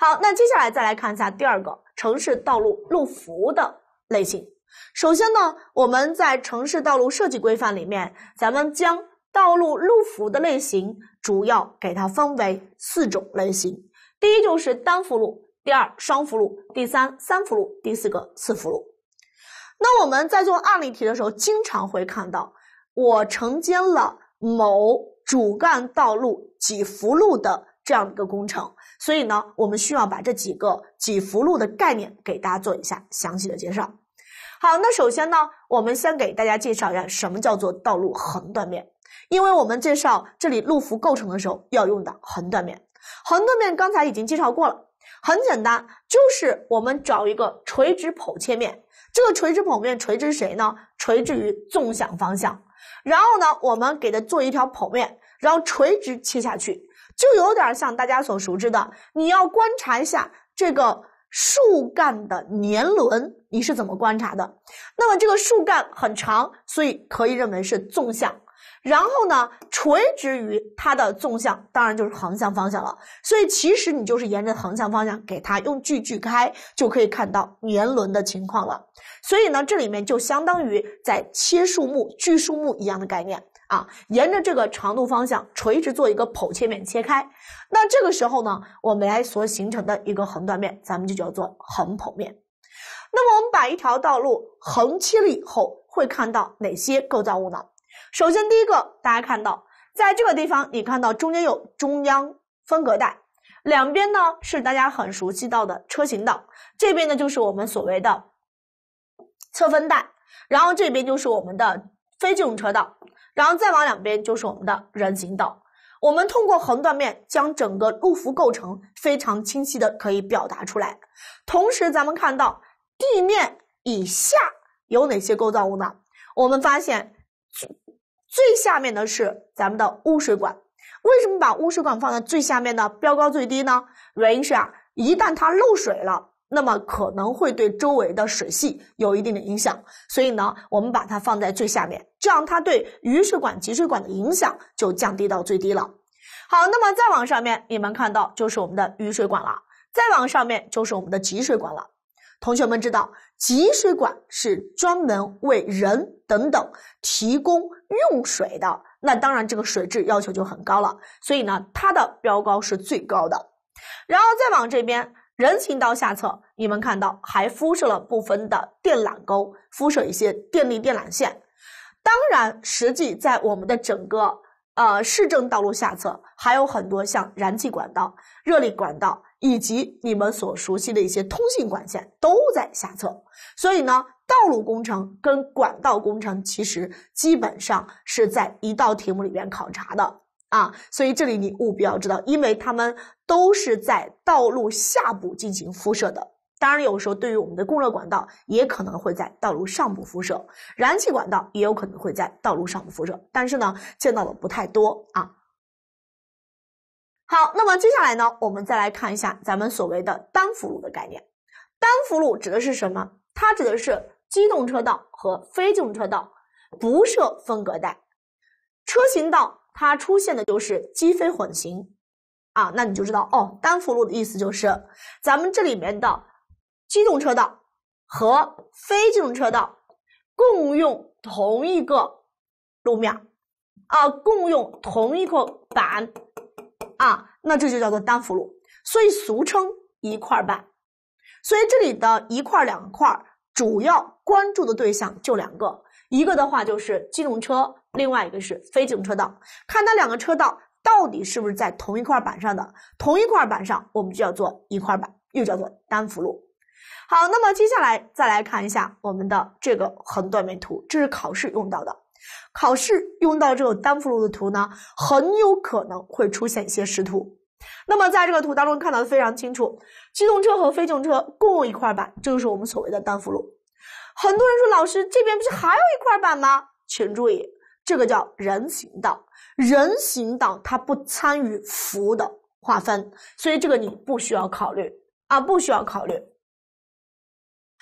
好，那接下来再来看一下第二个城市道路路幅的类型。首先呢，我们在城市道路设计规范里面，咱们将道路路幅的类型主要给它分为四种类型：第一就是单幅路，第二双幅路，第三三幅路，第四个四幅路。那我们在做案例题的时候，经常会看到我承接了某主干道路几幅路的。这样的一个工程，所以呢，我们需要把这几个几幅路的概念给大家做一下详细的介绍。好，那首先呢，我们先给大家介绍一下什么叫做道路横断面，因为我们介绍这里路幅构成的时候要用的横断面。横断面刚才已经介绍过了，很简单，就是我们找一个垂直剖切面，这个垂直剖面垂直谁呢？垂直于纵向方向。然后呢，我们给它做一条剖面，然后垂直切下去。就有点像大家所熟知的，你要观察一下这个树干的年轮，你是怎么观察的？那么这个树干很长，所以可以认为是纵向。然后呢，垂直于它的纵向，当然就是横向方向了。所以其实你就是沿着横向方向给它用锯锯开，就可以看到年轮的情况了。所以呢，这里面就相当于在切树木、锯树木一样的概念。啊，沿着这个长度方向垂直做一个剖切面切开，那这个时候呢，我们来所形成的一个横断面，咱们就叫做横剖面。那么我们把一条道路横切了以后，会看到哪些构造物呢？首先第一个，大家看到在这个地方，你看到中间有中央分隔带，两边呢是大家很熟悉到的车行道，这边呢就是我们所谓的侧分带，然后这边就是我们的非机动车道。然后再往两边就是我们的人行道，我们通过横断面将整个路幅构成非常清晰的可以表达出来。同时，咱们看到地面以下有哪些构造物呢？我们发现最最下面的是咱们的污水管。为什么把污水管放在最下面呢？标高最低呢？原因是啊，一旦它漏水了。那么可能会对周围的水系有一定的影响，所以呢，我们把它放在最下面，这样它对雨水管、给水管的影响就降低到最低了。好，那么再往上面，你们看到就是我们的雨水管了，再往上面就是我们的给水管了。同学们知道，给水管是专门为人等等提供用水的，那当然这个水质要求就很高了，所以呢，它的标高是最高的。然后再往这边。人行道下侧，你们看到还敷设了部分的电缆沟，敷设一些电力电缆线。当然，实际在我们的整个呃市政道路下侧，还有很多像燃气管道、热力管道以及你们所熟悉的一些通信管线都在下侧。所以呢，道路工程跟管道工程其实基本上是在一道题目里边考察的。啊，所以这里你务必要知道，因为它们都是在道路下部进行敷设的。当然，有时候对于我们的供热管道也可能会在道路上部敷设，燃气管道也有可能会在道路上部敷设，但是呢，见到的不太多啊。好，那么接下来呢，我们再来看一下咱们所谓的单辅路的概念。单辅路指的是什么？它指的是机动车道和非机动车道不设分隔带，车行道。它出现的就是机非混行，啊，那你就知道哦。单幅路的意思就是，咱们这里面的机动车道和非机动车道共用同一个路面，啊，共用同一个板，啊，那这就叫做单幅路，所以俗称一块板。所以这里的一块两块，主要关注的对象就两个。一个的话就是机动车，另外一个是非机动车道，看它两个车道到底是不是在同一块板上的。同一块板上，我们就叫做一块板，又叫做单幅路。好，那么接下来再来看一下我们的这个横断面图，这是考试用到的。考试用到这个单幅路的图呢，很有可能会出现一些实图。那么在这个图当中看到的非常清楚，机动车和非机动车共用一块板，这就是我们所谓的单幅路。很多人说老师，这边不是还有一块板吗？请注意，这个叫人行道，人行道它不参与幅的划分，所以这个你不需要考虑啊，不需要考虑。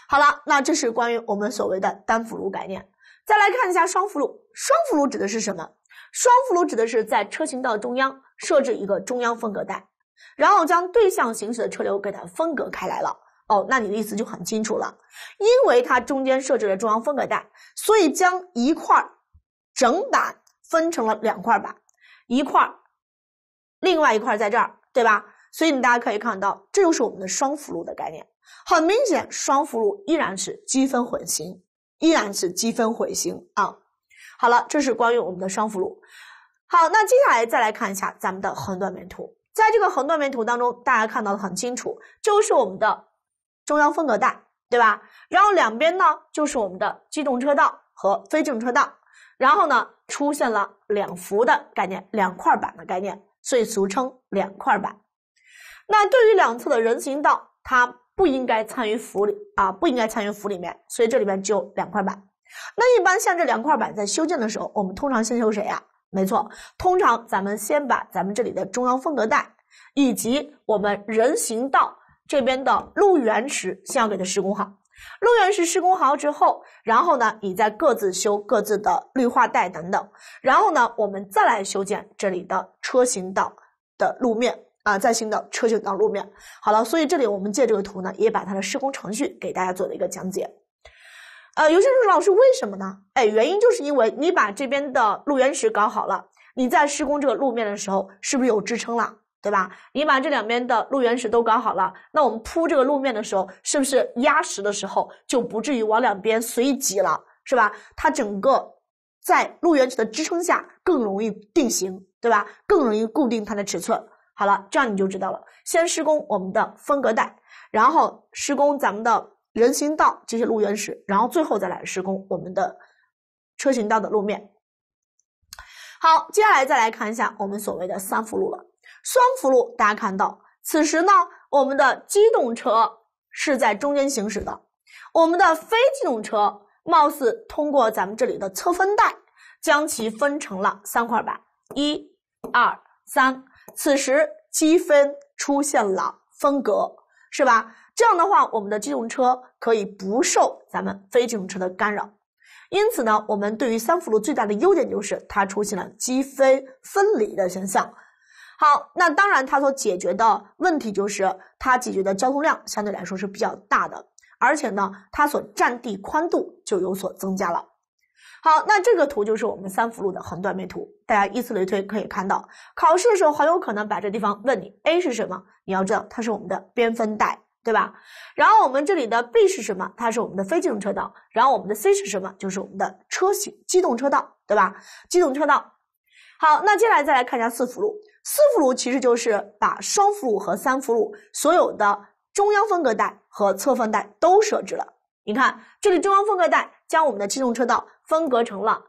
好了，那这是关于我们所谓的单辅路概念。再来看一下双辅路，双辅路指的是什么？双辅路指的是在车行道中央设置一个中央分隔带，然后将对向行驶的车流给它分隔开来了。哦，那你的意思就很清楚了，因为它中间设置了中央分隔带，所以将一块整板分成了两块板，一块另外一块在这儿，对吧？所以你大家可以看到，这就是我们的双福路的概念。很明显，双福路依然是积分混行，依然是积分混行啊。好了，这是关于我们的双福路。好，那接下来再来看一下咱们的横断面图，在这个横断面图当中，大家看到的很清楚，就是我们的。中央分隔带，对吧？然后两边呢，就是我们的机动车道和非机动车道。然后呢，出现了两幅的概念，两块板的概念，所以俗称两块板。那对于两侧的人行道，它不应该参与辅里啊，不应该参与辅里面。所以这里边只有两块板。那一般像这两块板在修建的时候，我们通常先修谁呀？没错，通常咱们先把咱们这里的中央分隔带以及我们人行道。这边的路缘石先要给它施工好，路缘石施工好之后，然后呢，你再各自修各自的绿化带等等，然后呢，我们再来修建这里的车行道的路面啊，再行的车行道路面。好了，所以这里我们借这个图呢，也把它的施工程序给大家做了一个讲解。呃，有些人说老师为什么呢？哎，原因就是因为你把这边的路缘石搞好了，你在施工这个路面的时候，是不是有支撑了？对吧？你把这两边的路原石都搞好了，那我们铺这个路面的时候，是不是压实的时候就不至于往两边随意挤了，是吧？它整个在路原石的支撑下更容易定型，对吧？更容易固定它的尺寸。好了，这样你就知道了。先施工我们的分隔带，然后施工咱们的人行道这些路原石，然后最后再来施工我们的车行道的路面。好，接下来再来看一下我们所谓的三幅路了。双辅路，大家看到，此时呢，我们的机动车是在中间行驶的，我们的非机动车貌似通过咱们这里的侧分带，将其分成了三块板，一、二、三，此时积分出现了分隔，是吧？这样的话，我们的机动车可以不受咱们非机动车的干扰，因此呢，我们对于三辅路最大的优点就是它出现了积分分离的现象。好，那当然，它所解决的问题就是它解决的交通量相对来说是比较大的，而且呢，它所占地宽度就有所增加了。好，那这个图就是我们三辅路的横断面图，大家依次类推可以看到，考试的时候很有可能把这地方问你 A 是什么，你要知道它是我们的边分带，对吧？然后我们这里的 B 是什么？它是我们的非机动车道，然后我们的 C 是什么？就是我们的车型机动车道，对吧？机动车道。好，那接下来再来看一下四辅路。四幅路其实就是把双幅路和三幅路所有的中央分隔带和侧分带都设置了。你看，这里中央分隔带将我们的机动车道分隔成了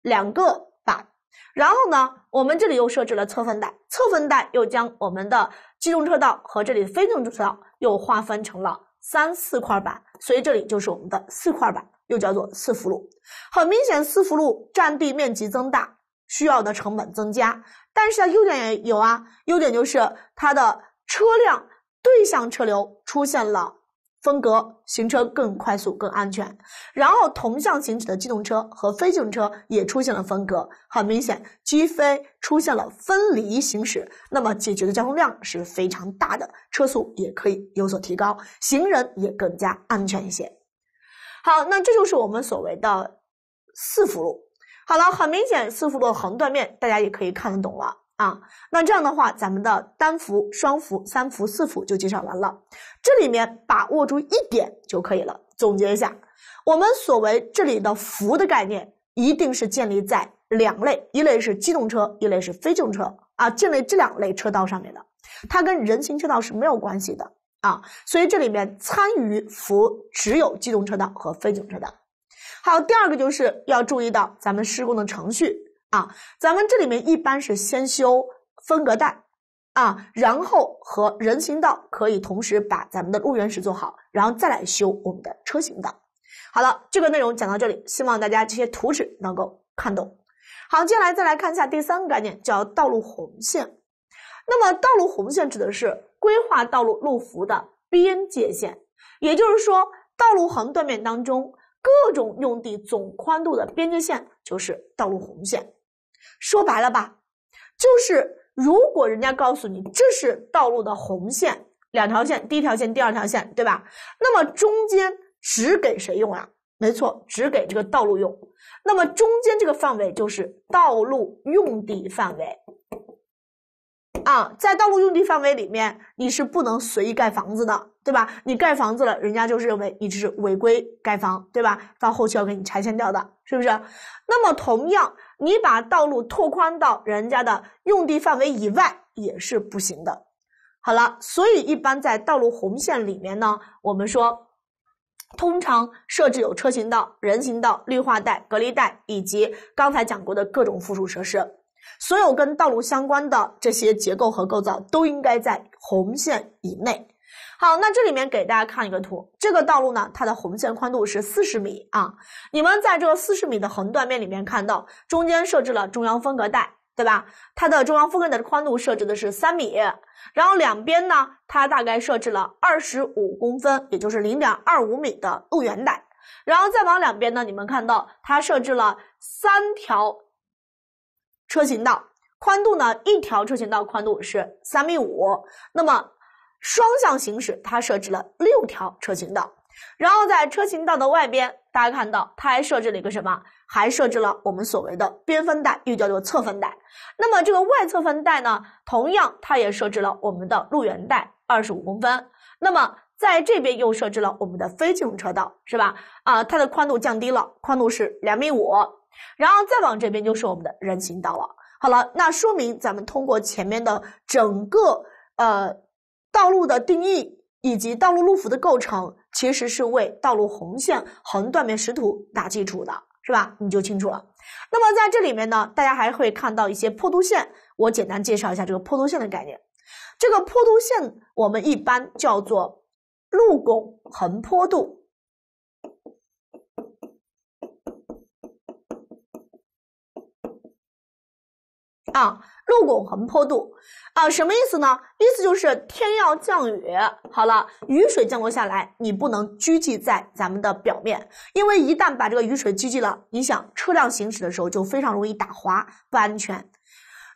两个板，然后呢，我们这里又设置了侧分带，侧分带又将我们的机动车道和这里的非机动车道又划分成了三四块板，所以这里就是我们的四块板，又叫做四幅路。很明显，四幅路占地面积增大，需要的成本增加。但是它优点也有啊，优点就是它的车辆对向车流出现了分隔，行车更快速、更安全。然后同向行驶的机动车和非机动车也出现了分隔，很明显，机非出现了分离行驶，那么解决的交通量是非常大的，车速也可以有所提高，行人也更加安全一些。好，那这就是我们所谓的四辅路。好了，很明显四幅的横断面，大家也可以看得懂了啊。那这样的话，咱们的单幅、双幅、三幅、四幅就介绍完了。这里面把握住一点就可以了。总结一下，我们所谓这里的“幅”的概念，一定是建立在两类：一类是机动车，一类是非机动车啊，建立这两类车道上面的。它跟人行车道是没有关系的啊。所以这里面参与“幅”只有机动车道和非机动车道。好，第二个就是要注意到咱们施工的程序啊，咱们这里面一般是先修分隔带啊，然后和人行道可以同时把咱们的路缘石做好，然后再来修我们的车行道。好了，这个内容讲到这里，希望大家这些图纸能够看懂。好，接下来再来看一下第三个概念，叫道路红线。那么，道路红线指的是规划道路路幅的边界线，也就是说，道路横断面当中。各种用地总宽度的边界线就是道路红线。说白了吧，就是如果人家告诉你这是道路的红线，两条线，第一条线，第二条线，对吧？那么中间只给谁用啊？没错，只给这个道路用。那么中间这个范围就是道路用地范围。啊，在道路用地范围里面，你是不能随意盖房子的，对吧？你盖房子了，人家就是认为你这是违规盖房，对吧？到后期要给你拆迁掉的，是不是？那么同样，你把道路拓宽到人家的用地范围以外也是不行的。好了，所以一般在道路红线里面呢，我们说通常设置有车行道、人行道、绿化带、隔离带以及刚才讲过的各种附属设施。所有跟道路相关的这些结构和构造都应该在红线以内。好，那这里面给大家看一个图，这个道路呢，它的红线宽度是四十米啊。你们在这个四十米的横断面里面看到，中间设置了中央分隔带，对吧？它的中央分隔带的宽度设置的是三米，然后两边呢，它大概设置了二十五公分，也就是零点二五米的路缘带。然后再往两边呢，你们看到它设置了三条。车行道宽度呢？一条车行道宽度是三米五，那么双向行驶，它设置了六条车行道。然后在车行道的外边，大家看到它还设置了一个什么？还设置了我们所谓的边分带，又叫做侧分带。那么这个外侧分带呢，同样它也设置了我们的路缘带，二十五公分。那么在这边又设置了我们的非机动车道，是吧？啊，它的宽度降低了，宽度是两米五。然后再往这边就是我们的人行道了。好了，那说明咱们通过前面的整个呃道路的定义以及道路路幅的构成，其实是为道路红线横断面实图打基础的，是吧？你就清楚了。那么在这里面呢，大家还会看到一些坡度线，我简单介绍一下这个坡度线的概念。这个坡度线我们一般叫做路拱横坡度。啊，路拱横坡度啊，什么意思呢？意思就是天要降雨，好了，雨水降落下来，你不能拘积在咱们的表面，因为一旦把这个雨水拘积了，你想车辆行驶的时候就非常容易打滑，不安全。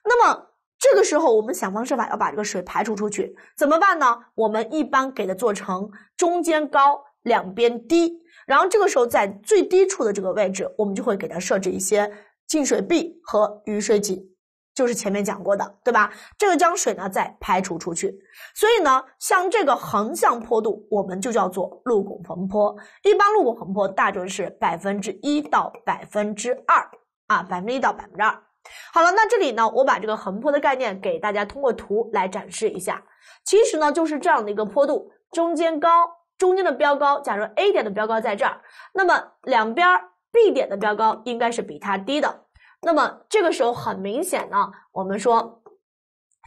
那么这个时候，我们想方设法要把这个水排除出去，怎么办呢？我们一般给它做成中间高，两边低，然后这个时候在最低处的这个位置，我们就会给它设置一些进水壁和雨水井。就是前面讲过的，对吧？这个将水呢再排除出去，所以呢，像这个横向坡度，我们就叫做路拱横坡。一般路拱横坡大致是百分之一到百分之二啊，百分之一到百分之二。好了，那这里呢，我把这个横坡的概念给大家通过图来展示一下。其实呢，就是这样的一个坡度，中间高，中间的标高，假如 A 点的标高在这儿，那么两边 B 点的标高应该是比它低的。那么这个时候很明显呢，我们说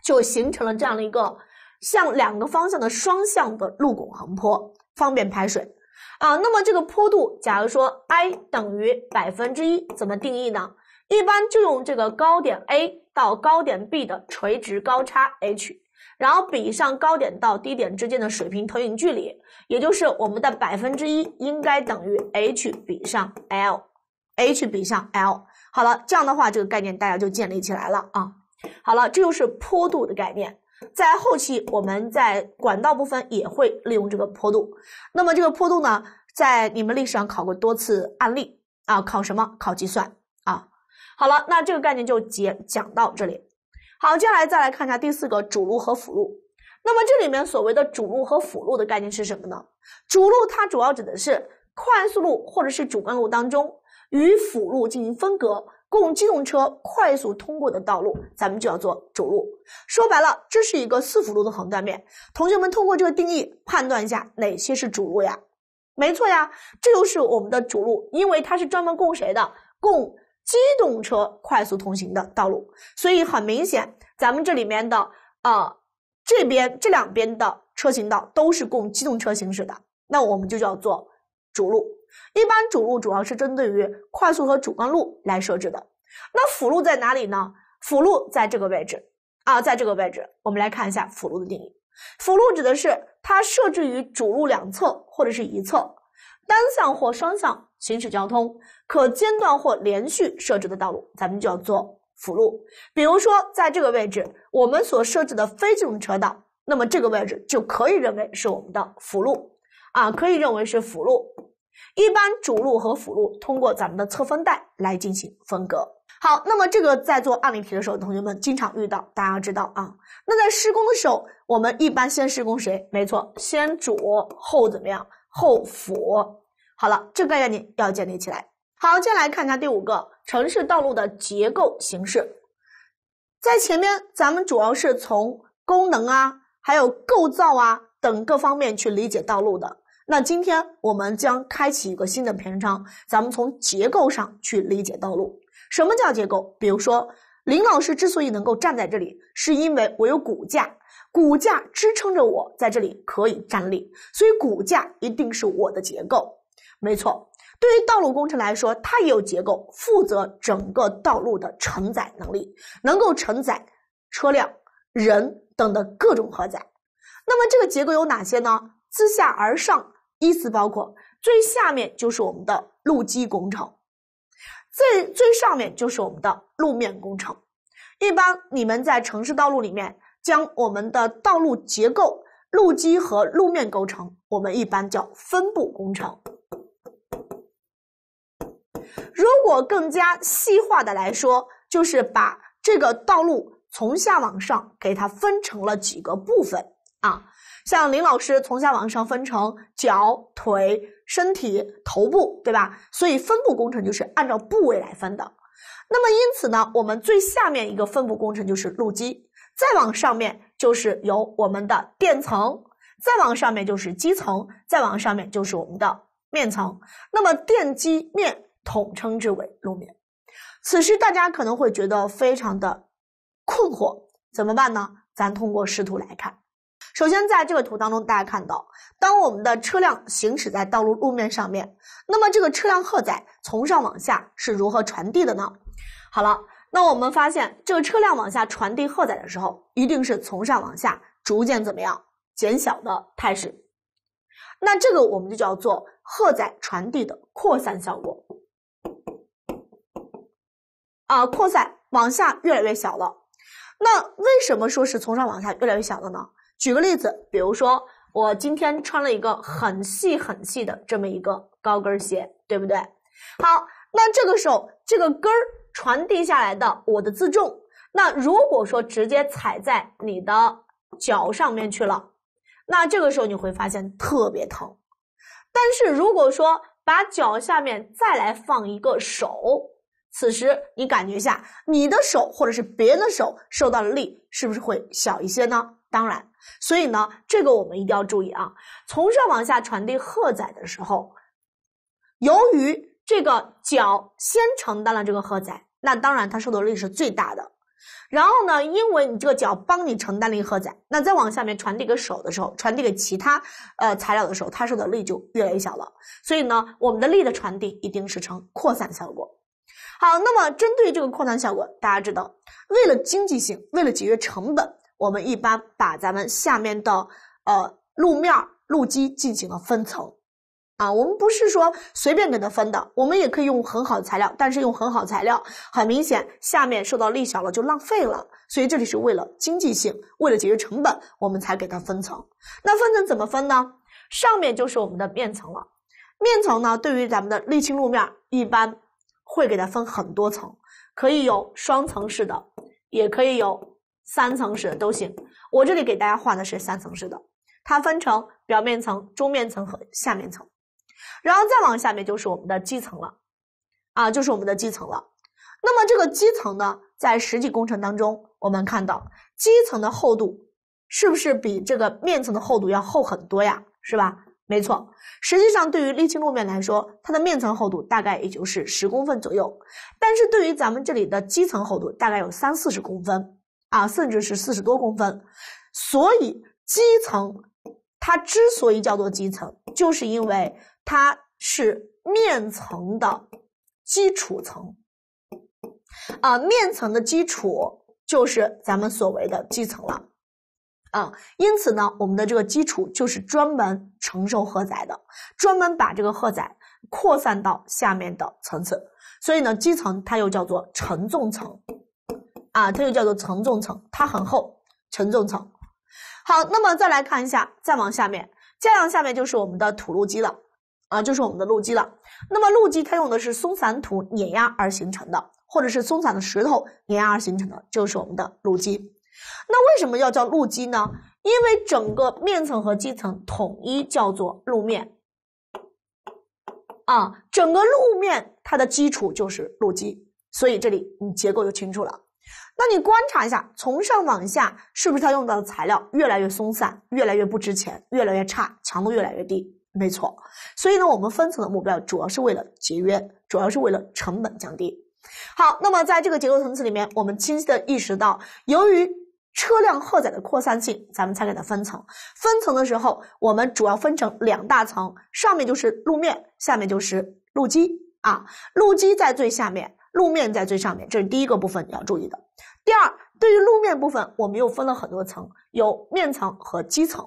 就形成了这样的一个向两个方向的双向的路拱横坡，方便排水啊。那么这个坡度，假如说 i 等于百分之一，怎么定义呢？一般就用这个高点 A 到高点 B 的垂直高差 h，然后比上高点到低点之间的水平投影距离，也就是我们的百分之一应该等于 h 比上 l，h 比上 l。好了，这样的话，这个概念大家就建立起来了啊。好了，这就是坡度的概念，在后期我们在管道部分也会利用这个坡度。那么这个坡度呢，在你们历史上考过多次案例啊，考什么？考计算啊。好了，那这个概念就解讲到这里。好，接下来再来看一下第四个主路和辅路。那么这里面所谓的主路和辅路的概念是什么呢？主路它主要指的是快速路或者是主干路当中。与辅路进行分隔，供机动车快速通过的道路，咱们就叫做主路。说白了，这是一个四辅路的横断面。同学们通过这个定义判断一下，哪些是主路呀？没错呀，这就是我们的主路，因为它是专门供谁的？供机动车快速通行的道路。所以很明显，咱们这里面的啊这边这两边的车行道都是供机动车行驶的，那我们就叫做主路。一般主路主要是针对于快速和主干路来设置的，那辅路在哪里呢？辅路在这个位置啊，在这个位置，我们来看一下辅路的定义。辅路指的是它设置于主路两侧或者是一侧，单向或双向行驶交通，可间断或连续设置的道路。咱们叫做辅路，比如说在这个位置，我们所设置的非机动车道，那么这个位置就可以认为是我们的辅路啊，可以认为是辅路。一般主路和辅路通过咱们的侧分带来进行分隔。好，那么这个在做案例题的时候，同学们经常遇到，大家要知道啊。那在施工的时候，我们一般先施工谁？没错，先主后怎么样？后辅。好了，这个概念要建立起来。好，接下来看一下第五个城市道路的结构形式。在前面，咱们主要是从功能啊，还有构造啊等各方面去理解道路的。那今天我们将开启一个新的篇章，咱们从结构上去理解道路。什么叫结构？比如说，林老师之所以能够站在这里，是因为我有骨架，骨架支撑着我在这里可以站立，所以骨架一定是我的结构，没错。对于道路工程来说，它也有结构，负责整个道路的承载能力，能够承载车辆、人等的各种荷载。那么这个结构有哪些呢？自下而上。依次包括，最下面就是我们的路基工程，最最上面就是我们的路面工程。一般你们在城市道路里面，将我们的道路结构、路基和路面构成，我们一般叫分布工程。如果更加细化的来说，就是把这个道路从下往上给它分成了几个部分啊。像林老师从下往上分成脚、腿、身体、头部，对吧？所以分布工程就是按照部位来分的。那么因此呢，我们最下面一个分布工程就是路基，再往上面就是有我们的垫层，再往上面就是基层，再往上面就是我们的面层。那么垫基面统称之为路面。此时大家可能会觉得非常的困惑，怎么办呢？咱通过视图来看。首先，在这个图当中，大家看到，当我们的车辆行驶在道路路面上面，那么这个车辆荷载从上往下是如何传递的呢？好了，那我们发现，这个车辆往下传递荷载的时候，一定是从上往下逐渐怎么样减小的态势。那这个我们就叫做荷载传递的扩散效果。啊，扩散往下越来越小了。那为什么说是从上往下越来越小了呢？举个例子，比如说我今天穿了一个很细很细的这么一个高跟鞋，对不对？好，那这个时候这个跟儿传递下来的我的自重，那如果说直接踩在你的脚上面去了，那这个时候你会发现特别疼。但是如果说把脚下面再来放一个手，此时你感觉一下，你的手或者是别人的手受到的力是不是会小一些呢？当然，所以呢，这个我们一定要注意啊。从上往下传递荷载的时候，由于这个脚先承担了这个荷载，那当然它受的力是最大的。然后呢，因为你这个脚帮你承担了一荷载，那再往下面传递给手的时候，传递给其他呃材料的时候，它受的力就越来越小了。所以呢，我们的力的传递一定是呈扩散效果。好，那么针对这个扩散效果，大家知道，为了经济性，为了节约成本。我们一般把咱们下面的呃路面路基进行了分层啊，我们不是说随便给它分的，我们也可以用很好的材料，但是用很好的材料，很明显下面受到力小了就浪费了，所以这里是为了经济性，为了解决成本，我们才给它分层。那分层怎么分呢？上面就是我们的面层了。面层呢，对于咱们的沥青路面一般会给它分很多层，可以有双层式的，也可以有。三层式的都行，我这里给大家画的是三层式的，它分成表面层、中面层和下面层，然后再往下面就是我们的基层了，啊，就是我们的基层了。那么这个基层呢，在实际工程当中，我们看到基层的厚度是不是比这个面层的厚度要厚很多呀？是吧？没错，实际上对于沥青路面来说，它的面层厚度大概也就是十公分左右，但是对于咱们这里的基层厚度大概有三四十公分。啊，甚至是四十多公分，所以基层它之所以叫做基层，就是因为它是面层的基础层啊，面层的基础就是咱们所谓的基层了啊。因此呢，我们的这个基础就是专门承受荷载的，专门把这个荷载扩散到下面的层次。所以呢，基层它又叫做承重层。啊，它就叫做承重层，它很厚，承重层。好，那么再来看一下，再往下面，再往下面就是我们的土路基了啊，就是我们的路基了。那么路基它用的是松散土碾压而形成的，或者是松散的石头碾压而形成的，就是我们的路基。那为什么要叫路基呢？因为整个面层和基层统一叫做路面啊，整个路面它的基础就是路基，所以这里你结构就清楚了。那你观察一下，从上往下是不是它用到的材料越来越松散，越来越不值钱，越来越差，强度越来越低？没错。所以呢，我们分层的目标主要是为了节约，主要是为了成本降低。好，那么在这个结构层次里面，我们清晰的意识到，由于车辆荷载的扩散性，咱们才给它分层。分层的时候，我们主要分成两大层，上面就是路面，下面就是路基啊。路基在最下面。路面在最上面，这是第一个部分你要注意的。第二，对于路面部分，我们又分了很多层，有面层和基层。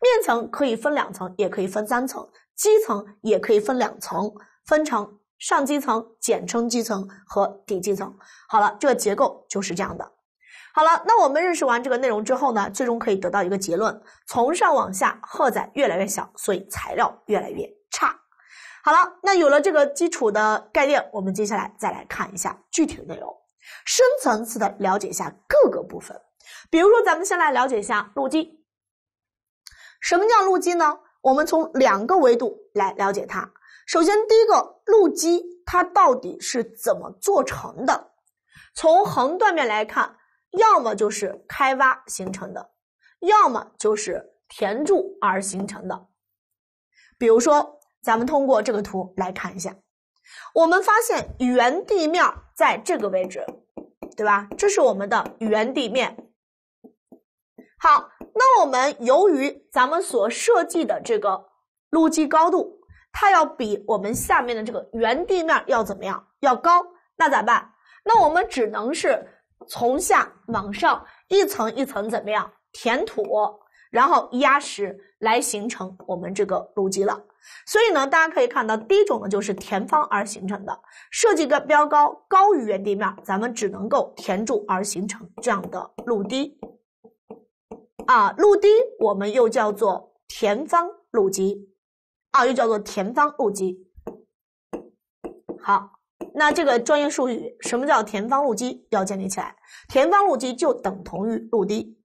面层可以分两层，也可以分三层；基层也可以分两层，分成上基层（简称基层）和底基层。好了，这个结构就是这样的。好了，那我们认识完这个内容之后呢，最终可以得到一个结论：从上往下，荷载越来越小，所以材料越来越。好了，那有了这个基础的概念，我们接下来再来看一下具体的内容，深层次的了解一下各个部分。比如说，咱们先来了解一下路基。什么叫路基呢？我们从两个维度来了解它。首先，第一个，路基它到底是怎么做成的？从横断面来看，要么就是开挖形成的，要么就是填筑而形成的。比如说。咱们通过这个图来看一下，我们发现原地面在这个位置，对吧？这是我们的原地面。好，那我们由于咱们所设计的这个路基高度，它要比我们下面的这个原地面要怎么样？要高，那咋办？那我们只能是从下往上一层一层怎么样填土，然后压实来形成我们这个路基了。所以呢，大家可以看到，第一种呢就是填方而形成的，设计个标高高于原地面，咱们只能够填筑而形成这样的路堤。啊，路堤我们又叫做填方路基，啊，又叫做填方路基。好，那这个专业术语什么叫填方路基要建立起来？填方路基就等同于路堤。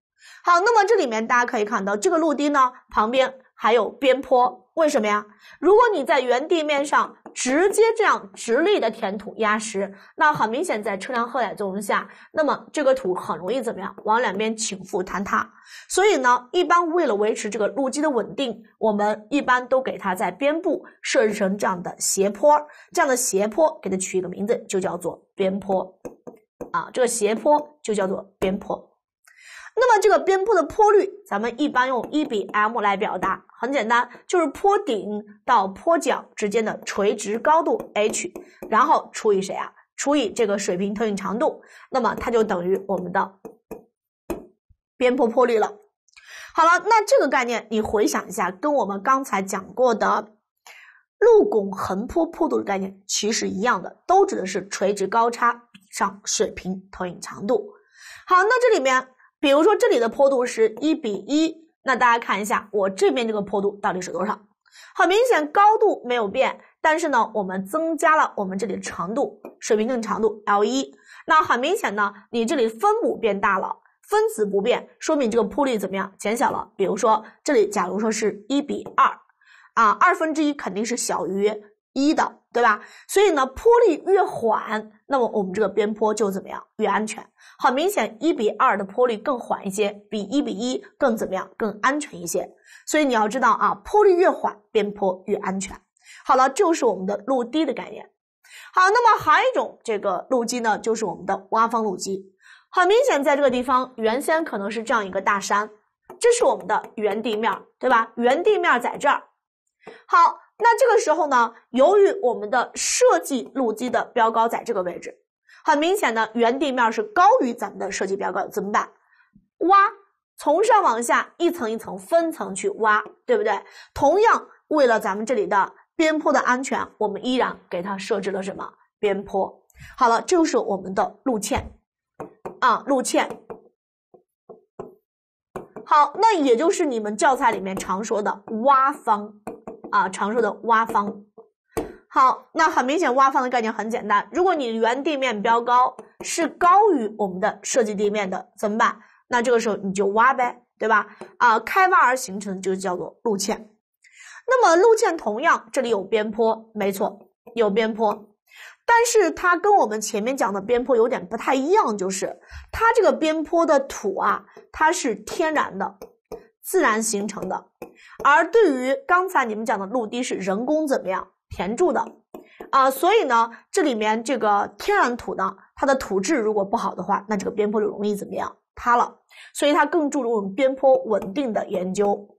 好，那么这里面大家可以看到，这个路堤呢旁边。还有边坡，为什么呀？如果你在原地面上直接这样直立的填土压实，那很明显在车辆荷载作用下，那么这个土很容易怎么样往两边倾覆坍塌？所以呢，一般为了维持这个路基的稳定，我们一般都给它在边部设置成这样的斜坡，这样的斜坡给它取一个名字就叫做边坡啊，这个斜坡就叫做边坡。那么这个边坡的坡率，咱们一般用一比 m 来表达，很简单，就是坡顶到坡脚之间的垂直高度 h，然后除以谁啊？除以这个水平投影长度，那么它就等于我们的边坡坡率了。好了，那这个概念你回想一下，跟我们刚才讲过的路拱横坡坡度的概念其实一样的，都指的是垂直高差比上水平投影长度。好，那这里面。比如说这里的坡度是一比一，那大家看一下我这边这个坡度到底是多少？很明显高度没有变，但是呢我们增加了我们这里的长度水平段长度 L 一，那很明显呢你这里分母变大了，分子不变，说明这个坡率怎么样？减小了。比如说这里假如说是1比2，啊，二分之一肯定是小于一的。对吧？所以呢，坡力越缓，那么我们这个边坡就怎么样越安全。很明显，一比二的坡力更缓一些，比一比一更怎么样更安全一些。所以你要知道啊，坡率越缓，边坡越安全。好了，就是我们的路堤的概念。好，那么还有一种这个路基呢，就是我们的挖方路基。很明显，在这个地方原先可能是这样一个大山，这是我们的原地面儿，对吧？原地面在这儿。好。那这个时候呢，由于我们的设计路基的标高在这个位置，很明显的原地面是高于咱们的设计标高，怎么办？挖，从上往下一层一层分层去挖，对不对？同样，为了咱们这里的边坡的安全，我们依然给它设置了什么边坡？好了，这就是我们的路堑啊，路堑。好，那也就是你们教材里面常说的挖方。啊，常说的挖方。好，那很明显，挖方的概念很简单。如果你原地面标高是高于我们的设计地面的，怎么办？那这个时候你就挖呗，对吧？啊，开挖而形成就叫做路堑。那么路堑同样这里有边坡，没错，有边坡。但是它跟我们前面讲的边坡有点不太一样，就是它这个边坡的土啊，它是天然的。自然形成的，而对于刚才你们讲的路堤是人工怎么样填筑的啊？所以呢，这里面这个天然土呢，它的土质如果不好的话，那这个边坡就容易怎么样塌了。所以它更注重我们边坡稳定的研究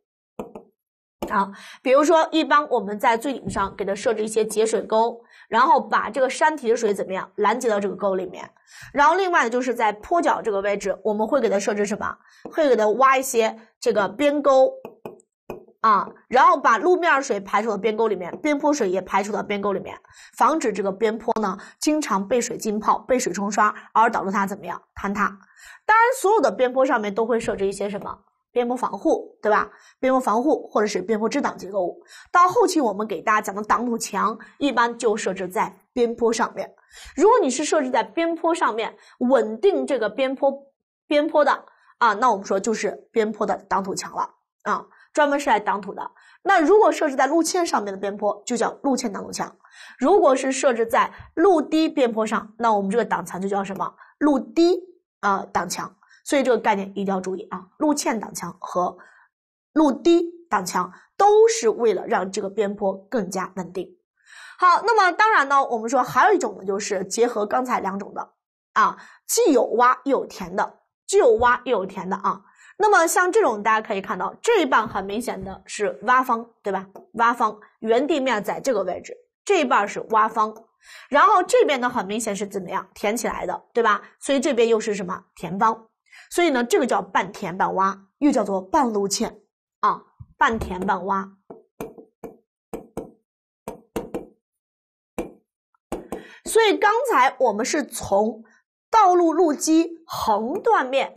啊。比如说，一般我们在最顶上给它设置一些截水沟。然后把这个山体的水怎么样拦截到这个沟里面？然后另外呢，就是在坡脚这个位置，我们会给它设置什么？会给它挖一些这个边沟啊，然后把路面水排除到边沟里面，边坡水也排除到边沟里面，防止这个边坡呢经常被水浸泡、被水冲刷而导致它怎么样坍塌？当然，所有的边坡上面都会设置一些什么？边坡防护，对吧？边坡防护或者是边坡支挡结构物，到后期我们给大家讲的挡土墙，一般就设置在边坡上面。如果你是设置在边坡上面，稳定这个边坡边坡的啊，那我们说就是边坡的挡土墙了啊，专门是来挡土的。那如果设置在路堑上面的边坡，就叫路堑挡土墙。如果是设置在路堤边坡上，那我们这个挡墙就叫什么路堤啊挡墙。所以这个概念一定要注意啊！路堑挡墙和路堤挡墙都是为了让这个边坡更加稳定。好，那么当然呢，我们说还有一种呢，就是结合刚才两种的啊，既有挖又有填的，既有挖又有填的啊。那么像这种，大家可以看到这一半很明显的是挖方，对吧？挖方原地面在这个位置，这一半是挖方，然后这边呢很明显是怎么样填起来的，对吧？所以这边又是什么填方？所以呢，这个叫半填半挖，又叫做半路堑啊，半填半挖。所以刚才我们是从道路路基横断面、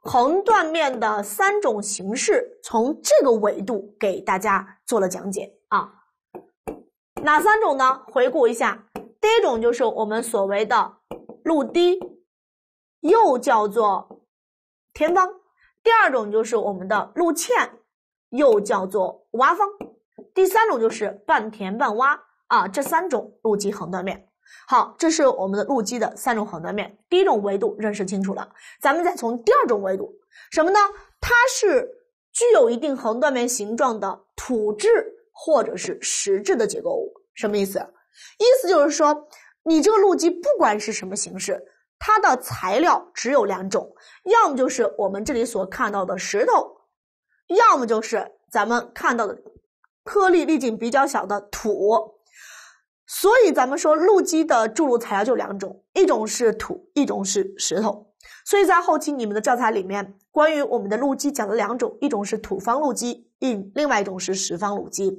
横断面的三种形式，从这个维度给大家做了讲解啊。哪三种呢？回顾一下。第一种就是我们所谓的路堤，又叫做填方；第二种就是我们的路堑，又叫做挖方；第三种就是半填半挖。啊，这三种路基横断面。好，这是我们的路基的三种横断面。第一种维度认识清楚了，咱们再从第二种维度，什么呢？它是具有一定横断面形状的土质或者是石质的结构物。什么意思？意思就是说，你这个路基不管是什么形式，它的材料只有两种，要么就是我们这里所看到的石头，要么就是咱们看到的颗粒粒径比较小的土。所以咱们说路基的注入材料就两种，一种是土，一种是石头。所以在后期你们的教材里面，关于我们的路基讲了两种，一种是土方路基，另另外一种是石方路基。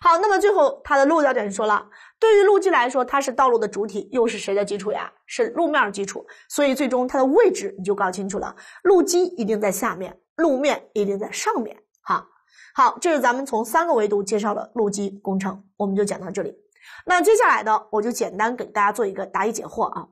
好，那么最后它的落脚点说了。对于路基来说，它是道路的主体，又是谁的基础呀？是路面基础。所以最终它的位置你就搞清楚了，路基一定在下面，路面一定在上面。哈，好，这是咱们从三个维度介绍了路基工程，我们就讲到这里。那接下来呢，我就简单给大家做一个答疑解惑啊。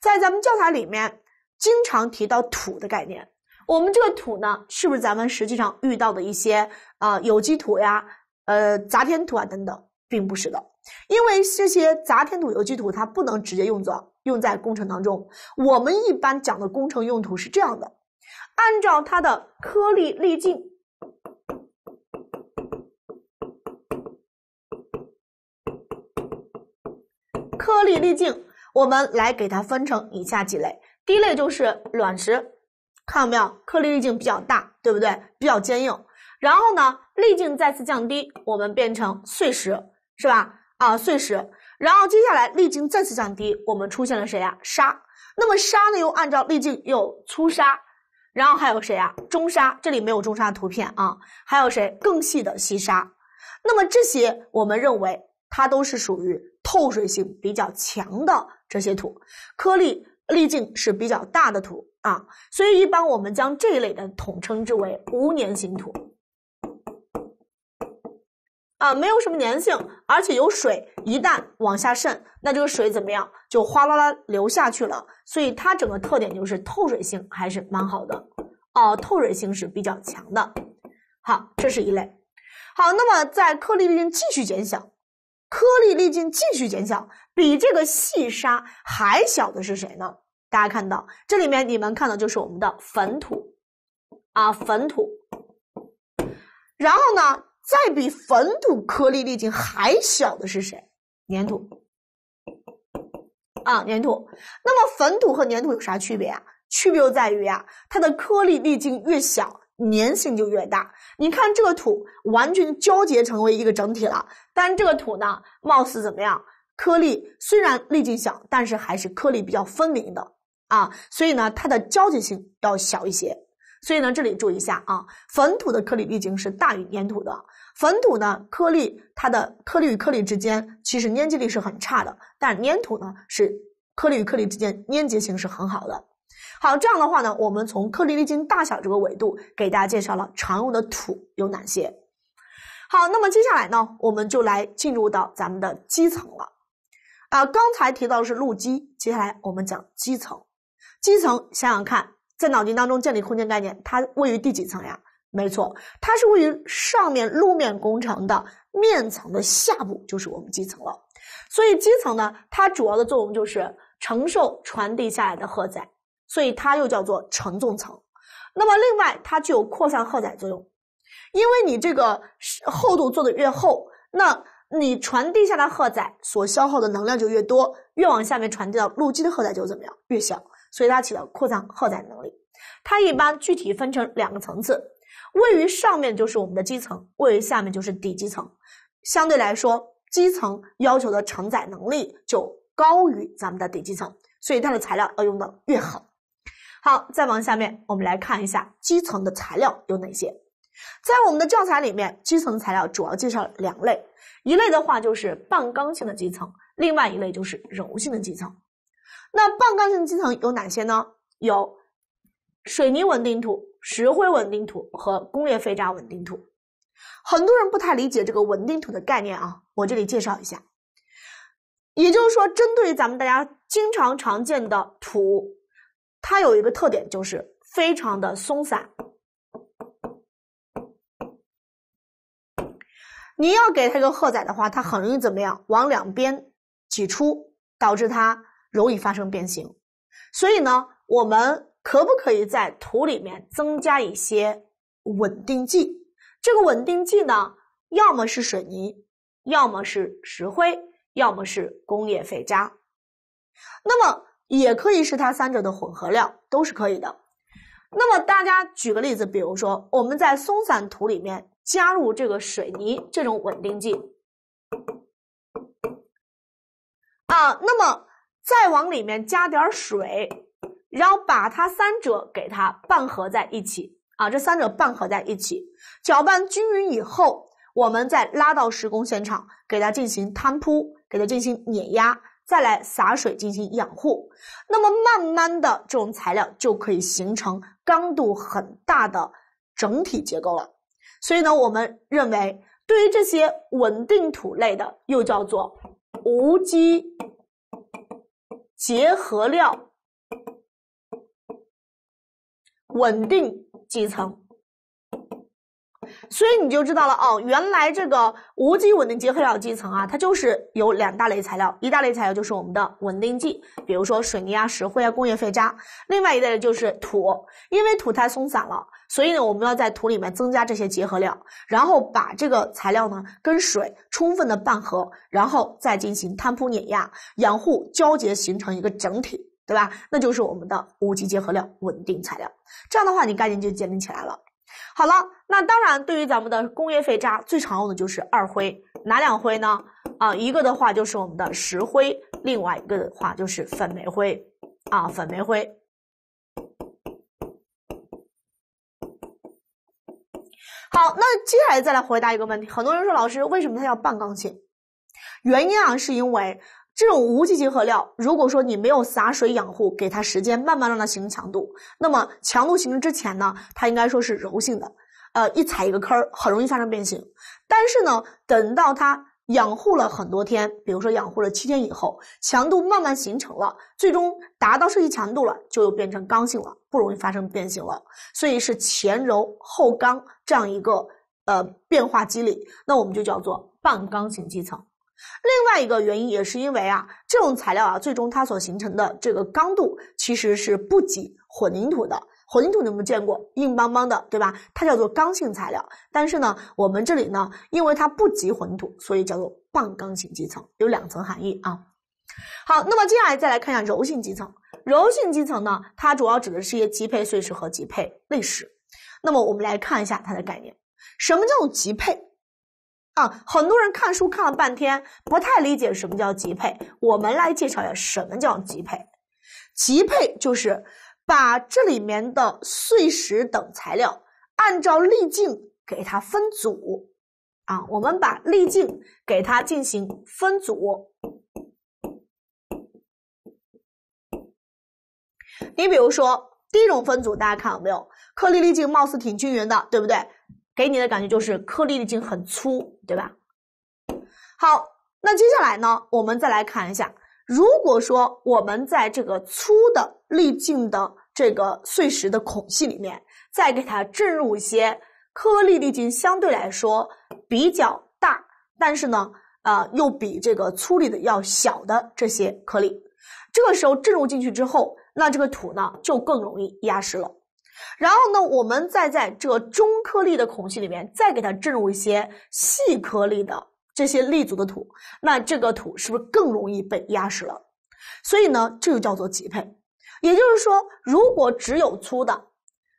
在咱们教材里面经常提到土的概念，我们这个土呢，是不是咱们实际上遇到的一些啊有机土呀、呃杂填土啊等等，并不是的。因为这些杂填土、有机土，它不能直接用作用在工程当中。我们一般讲的工程用途是这样的：按照它的颗粒粒径，颗粒粒径，我们来给它分成以下几类。第一类就是卵石，看到没有？颗粒粒径比较大，对不对？比较坚硬。然后呢，粒径再次降低，我们变成碎石，是吧？啊，碎石，然后接下来粒径再次降低，我们出现了谁呀？沙。那么沙呢？又按照粒径又粗沙，然后还有谁啊？中沙。这里没有中沙图片啊，还有谁？更细的细沙。那么这些我们认为它都是属于透水性比较强的这些土，颗粒粒径是比较大的土啊。所以一般我们将这一类的统称之为无粘性土。啊，没有什么粘性，而且有水，一旦往下渗，那这个水怎么样？就哗啦啦流下去了。所以它整个特点就是透水性还是蛮好的，啊，透水性是比较强的。好，这是一类。好，那么在颗粒粒径继续减小，颗粒粒径继续减小，比这个细沙还小的是谁呢？大家看到这里面，你们看的就是我们的粉土，啊，粉土。然后呢？再比粉土颗粒粒径还小的是谁？粘土啊，粘土。那么粉土和粘土有啥区别啊？区别就在于啊，它的颗粒粒径越小，粘性就越大。你看这个土完全交结成为一个整体了，但这个土呢，貌似怎么样？颗粒虽然粒径小，但是还是颗粒比较分明的啊，所以呢，它的交结性要小一些。所以呢，这里注意一下啊，粉土的颗粒粒径是大于粘土的。粉土呢，颗粒它的颗粒与颗粒之间其实粘接力是很差的，但粘土呢是颗粒与颗粒之间粘结性是很好的。好，这样的话呢，我们从颗粒粒径大小这个维度给大家介绍了常用的土有哪些。好，那么接下来呢，我们就来进入到咱们的基层了。啊，刚才提到的是路基，接下来我们讲基层。基层想想看，在脑筋当中建立空间概念，它位于第几层呀？没错，它是位于上面路面工程的面层的下部，就是我们基层了。所以基层呢，它主要的作用就是承受传递下来的荷载，所以它又叫做承重层。那么另外，它具有扩散荷载作用，因为你这个厚度做的越厚，那你传递下来荷载所消耗的能量就越多，越往下面传递到路基的荷载就怎么样？越小，所以它起到扩散荷载能力。它一般具体分成两个层次。位于上面就是我们的基层，位于下面就是底基层。相对来说，基层要求的承载能力就高于咱们的底基层，所以它的材料要用的越好。好，再往下面我们来看一下基层的材料有哪些。在我们的教材里面，基层材料主要介绍两类，一类的话就是半刚性的基层，另外一类就是柔性的基层。那半刚性基层有哪些呢？有水泥稳定土。石灰稳定土和工业废渣稳定土，很多人不太理解这个稳定土的概念啊。我这里介绍一下，也就是说，针对咱们大家经常常见的土，它有一个特点就是非常的松散。你要给它一个荷载的话，它很容易怎么样，往两边挤出，导致它容易发生变形。所以呢，我们。可不可以在土里面增加一些稳定剂？这个稳定剂呢，要么是水泥，要么是石灰，要么是工业废渣，那么也可以是它三者的混合料，都是可以的。那么大家举个例子，比如说我们在松散土里面加入这个水泥这种稳定剂啊，那么再往里面加点水。然后把它三者给它拌合在一起啊，这三者拌合在一起，搅拌均匀以后，我们再拉到施工现场，给它进行摊铺，给它进行碾压，再来洒水进行养护。那么慢慢的，这种材料就可以形成刚度很大的整体结构了。所以呢，我们认为，对于这些稳定土类的，又叫做无机结合料。稳定基层，所以你就知道了哦。原来这个无机稳定结合料基层啊，它就是有两大类材料，一大类材料就是我们的稳定剂，比如说水泥啊、石灰啊、工业废渣；另外一类就是土，因为土太松散了，所以呢，我们要在土里面增加这些结合料，然后把这个材料呢跟水充分的拌合，然后再进行摊铺、碾压、养护、交结，形成一个整体。对吧？那就是我们的无机结合料稳定材料。这样的话，你概念就建立起来了。好了，那当然，对于咱们的工业废渣，最常用的就是二灰，哪两灰呢？啊，一个的话就是我们的石灰，另外一个的话就是粉煤灰啊，粉煤灰。好，那接下来再来回答一个问题。很多人说老师，为什么它叫半刚性？原因啊，是因为。这种无机结合料，如果说你没有洒水养护，给它时间慢慢让它形成强度，那么强度形成之前呢，它应该说是柔性的，呃，一踩一个坑儿，很容易发生变形。但是呢，等到它养护了很多天，比如说养护了七天以后，强度慢慢形成了，最终达到设计强度了，就又变成刚性了，不容易发生变形了。所以是前柔后刚这样一个呃变化机理，那我们就叫做半刚性基层。另外一个原因也是因为啊，这种材料啊，最终它所形成的这个刚度其实是不及混凝土的。混凝土你们见过，硬邦邦的，对吧？它叫做刚性材料。但是呢，我们这里呢，因为它不及混凝土，所以叫做半刚性基层，有两层含义啊。好，那么接下来再来看一下柔性基层。柔性基层呢，它主要指的是一些基配碎石和基配砾石。那么我们来看一下它的概念，什么叫做级配？啊，很多人看书看了半天，不太理解什么叫级配。我们来介绍一下什么叫级配。级配就是把这里面的碎石等材料按照粒径给它分组。啊，我们把粒径给它进行分组。你比如说，第一种分组，大家看到没有？颗粒粒径貌似挺均匀的，对不对？给你的感觉就是颗粒粒径很粗，对吧？好，那接下来呢，我们再来看一下，如果说我们在这个粗的粒径的这个碎石的孔隙里面，再给它注入一些颗粒粒径相对来说比较大，但是呢，啊，又比这个粗粒的要小的这些颗粒，这个时候注入进去之后，那这个土呢就更容易压实了。然后呢，我们再在这个中颗粒的孔隙里面，再给它置入一些细颗粒的这些粒组的土，那这个土是不是更容易被压实了？所以呢，这就叫做级配。也就是说，如果只有粗的，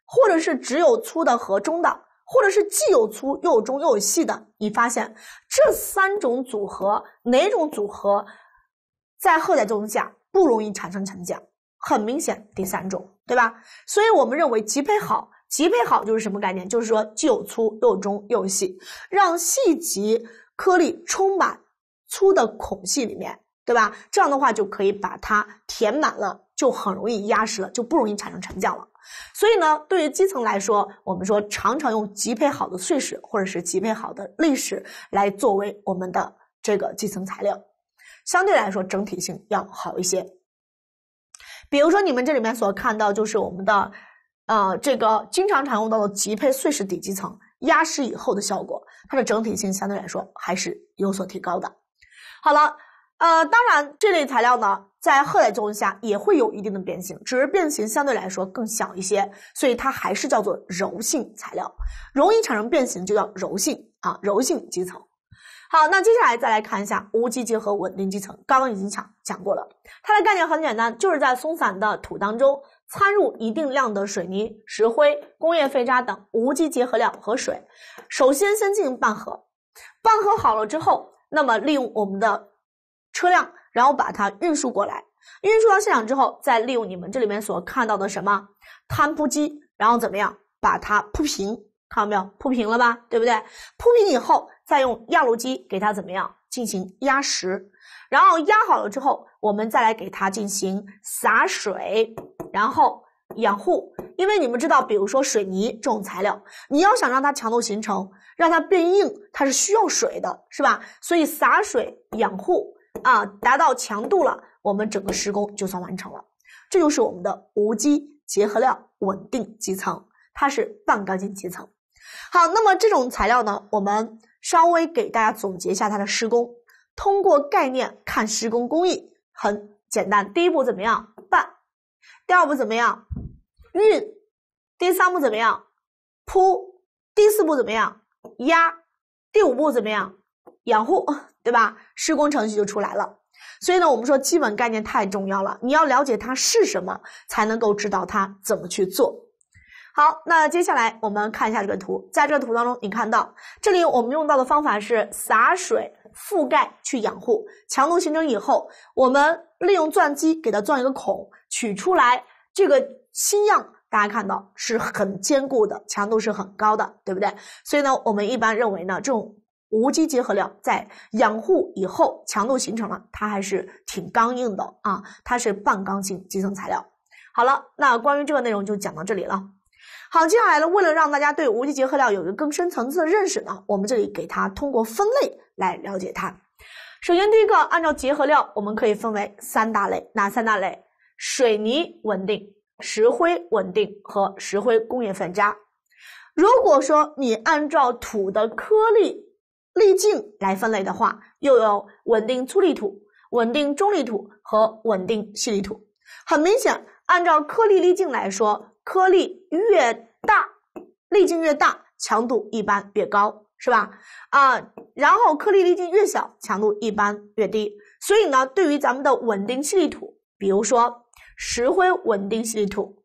或者是只有粗的和中的，或者是既有粗又有中又有细的，你发现这三种组合哪种组合在荷载作用下不容易产生沉降？很明显，第三种。对吧？所以我们认为级配好，级配好就是什么概念？就是说既有粗又中又细，让细级颗粒充满粗的孔隙里面，对吧？这样的话就可以把它填满了，就很容易压实了，就不容易产生沉降了。所以呢，对于基层来说，我们说常常用级配好的碎石或者是级配好的砾石来作为我们的这个基层材料，相对来说整体性要好一些。比如说，你们这里面所看到就是我们的，呃，这个经常常用到的级配碎石底基层压实以后的效果，它的整体性相对来说还是有所提高的。好了，呃，当然这类材料呢，在荷载作用下也会有一定的变形，只是变形相对来说更小一些，所以它还是叫做柔性材料，容易产生变形就叫柔性啊，柔性基层。好，那接下来再来看一下无机结合稳定基层。刚刚已经讲讲过了，它的概念很简单，就是在松散的土当中掺入一定量的水泥、石灰、工业废渣等无机结合料和水。首先先进行拌合，拌合好了之后，那么利用我们的车辆，然后把它运输过来，运输到现场之后，再利用你们这里面所看到的什么摊铺机，然后怎么样把它铺平。看到没有，铺平了吧，对不对？铺平以后，再用压路机给它怎么样进行压实？然后压好了之后，我们再来给它进行洒水，然后养护。因为你们知道，比如说水泥这种材料，你要想让它强度形成，让它变硬，它是需要水的，是吧？所以洒水养护啊，达到强度了，我们整个施工就算完成了。这就是我们的无机结合料稳定基层，它是半干性基层。好，那么这种材料呢，我们稍微给大家总结一下它的施工。通过概念看施工工艺，很简单。第一步怎么样拌？第二步怎么样运？第三步怎么样铺？第四步怎么样压？第五步怎么样养护？对吧？施工程序就出来了。所以呢，我们说基本概念太重要了，你要了解它是什么，才能够知道它怎么去做。好，那接下来我们看一下这个图，在这个图当中，你看到这里我们用到的方法是洒水覆盖去养护，强度形成以后，我们利用钻机给它钻一个孔，取出来这个新样，大家看到是很坚固的，强度是很高的，对不对？所以呢，我们一般认为呢，这种无机结合料在养护以后，强度形成了，它还是挺刚硬的啊，它是半刚性基层材料。好了，那关于这个内容就讲到这里了。好，接下来呢，为了让大家对无机结合料有一个更深层次的认识呢，我们这里给它通过分类来了解它。首先，第一个，按照结合料，我们可以分为三大类，哪三大类？水泥稳定、石灰稳定和石灰工业粉渣。如果说你按照土的颗粒粒径来分类的话，又有稳定粗粒土、稳定中粒土和稳定细粒土。很明显，按照颗粒粒径来说。颗粒越大，粒径越大，强度一般越高，是吧？啊，然后颗粒粒径越小，强度一般越低。所以呢，对于咱们的稳定细粒土，比如说石灰稳定细粒土、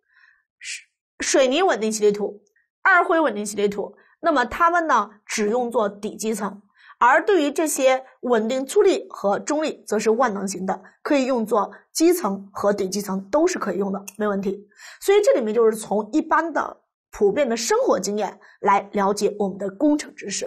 水水泥稳定细粒土、二灰稳定细粒土，那么它们呢，只用作底基层。而对于这些稳定粗粒和中粒，则是万能型的，可以用作基层和底基层都是可以用的，没问题。所以这里面就是从一般的、普遍的生活经验来了解我们的工程知识。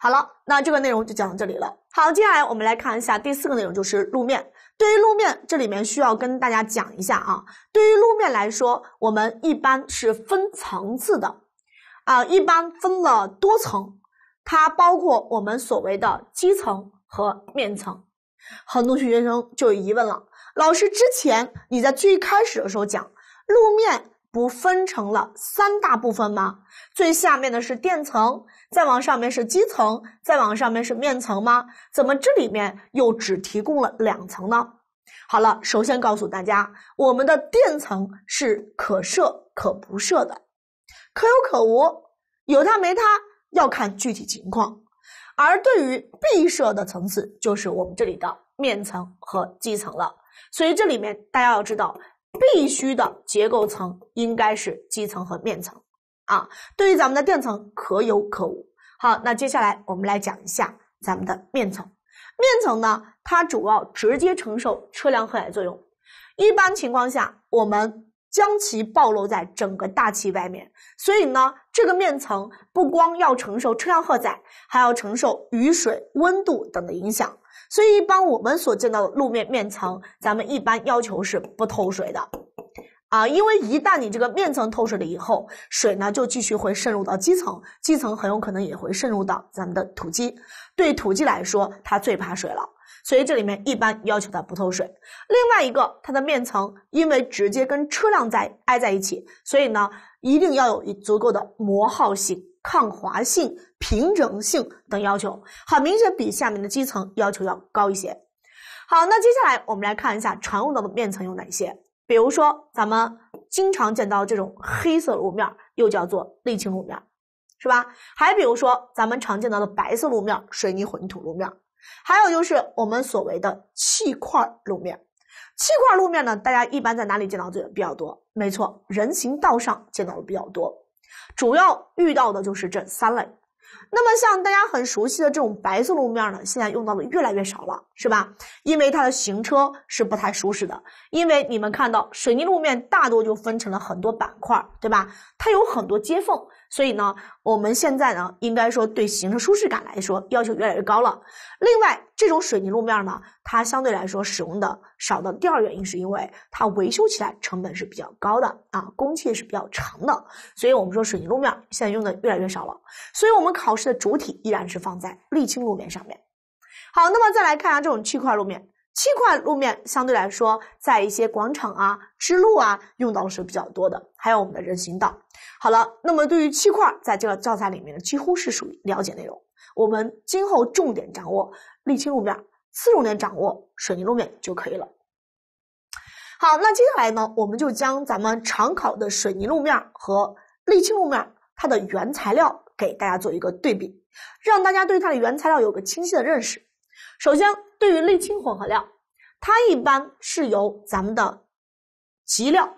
好了，那这个内容就讲到这里了。好，接下来我们来看一下第四个内容，就是路面。对于路面，这里面需要跟大家讲一下啊。对于路面来说，我们一般是分层次的，啊，一般分了多层。它包括我们所谓的基层和面层，很多学生就有疑问了：老师，之前你在最开始的时候讲路面不分成了三大部分吗？最下面的是垫层，再往上面是基层，再往上面是面层吗？怎么这里面又只提供了两层呢？好了，首先告诉大家，我们的垫层是可设可不设的，可有可无，有它没它。要看具体情况，而对于闭设的层次，就是我们这里的面层和基层了。所以这里面大家要知道，必须的结构层应该是基层和面层啊。对于咱们的垫层可有可无。好，那接下来我们来讲一下咱们的面层。面层呢，它主要直接承受车辆荷载作用。一般情况下，我们。将其暴露在整个大气外面，所以呢，这个面层不光要承受车辆荷载，还要承受雨水、温度等的影响。所以，一般我们所见到的路面面层，咱们一般要求是不透水的，啊，因为一旦你这个面层透水了以后，水呢就继续会渗入到基层，基层很有可能也会渗入到咱们的土基。对土基来说，它最怕水了。所以这里面一般要求它不透水，另外一个它的面层因为直接跟车辆在挨在一起，所以呢一定要有足够的磨耗性、抗滑性、平整性等要求，很明显比下面的基层要求要高一些。好，那接下来我们来看一下常用到的面层有哪些，比如说咱们经常见到这种黑色路面，又叫做沥青路面，是吧？还比如说咱们常见到的白色路面，水泥混凝土路面。还有就是我们所谓的砌块路面，砌块路面呢，大家一般在哪里见到最比较多？没错，人行道上见到的比较多，主要遇到的就是这三类。那么像大家很熟悉的这种白色路面呢，现在用到的越来越少了。是吧？因为它的行车是不太舒适的，因为你们看到水泥路面大多就分成了很多板块，对吧？它有很多接缝，所以呢，我们现在呢，应该说对行车舒适感来说要求越来越高了。另外，这种水泥路面呢，它相对来说使用的少的第二原因是因为它维修起来成本是比较高的啊，工期是比较长的，所以我们说水泥路面现在用的越来越少了。所以我们考试的主体依然是放在沥青路面上面。好，那么再来看一下这种砌块路面，砌块路面相对来说，在一些广场啊、支路啊用到是比较多的，还有我们的人行道。好了，那么对于砌块，在这个教材里面呢，几乎是属于了解内容。我们今后重点掌握沥青路面、次重点掌握水泥路面就可以了。好，那接下来呢，我们就将咱们常考的水泥路面和沥青路面它的原材料给大家做一个对比，让大家对它的原材料有个清晰的认识。首先，对于沥青混合料，它一般是由咱们的集料，